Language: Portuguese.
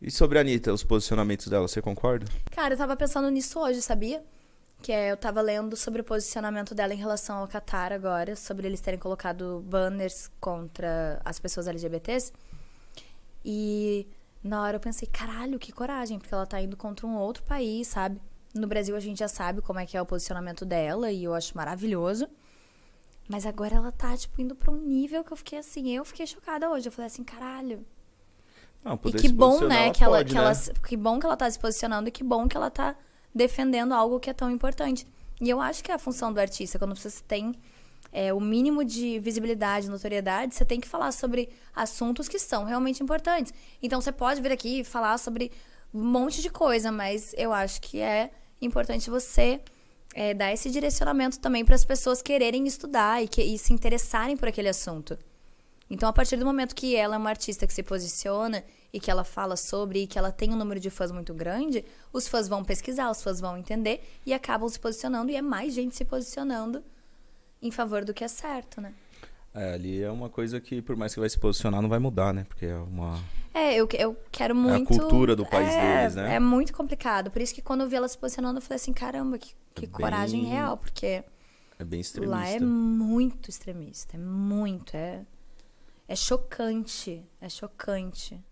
E sobre a Anitta, os posicionamentos dela, você concorda? Cara, eu tava pensando nisso hoje, sabia? Que é, eu tava lendo sobre o posicionamento dela em relação ao Qatar agora, sobre eles terem colocado banners contra as pessoas LGBTs. E na hora eu pensei, caralho, que coragem, porque ela tá indo contra um outro país, sabe? No Brasil a gente já sabe como é que é o posicionamento dela e eu acho maravilhoso. Mas agora ela tá, tipo, indo pra um nível que eu fiquei assim, eu fiquei chocada hoje. Eu falei assim, caralho, não, poder e que bom, né, que ela, pode, que ela, né? que bom que ela tá se posicionando e que bom que ela tá defendendo algo que é tão importante. E eu acho que é a função do artista, quando você tem é, o mínimo de visibilidade, notoriedade, você tem que falar sobre assuntos que são realmente importantes. Então você pode vir aqui e falar sobre um monte de coisa, mas eu acho que é importante você é, dar esse direcionamento também para as pessoas quererem estudar e, que, e se interessarem por aquele assunto. Então, a partir do momento que ela é uma artista que se posiciona e que ela fala sobre e que ela tem um número de fãs muito grande, os fãs vão pesquisar, os fãs vão entender e acabam se posicionando e é mais gente se posicionando em favor do que é certo, né? É, ali é uma coisa que, por mais que vai se posicionar, não vai mudar, né? Porque é uma. É, eu, eu quero muito. É a cultura do país é, deles, né? É muito complicado. Por isso que quando eu vi ela se posicionando, eu falei assim: caramba, que, é que é coragem bem... real, porque. É bem extremista. Lá é muito extremista. É muito. É é chocante, é chocante.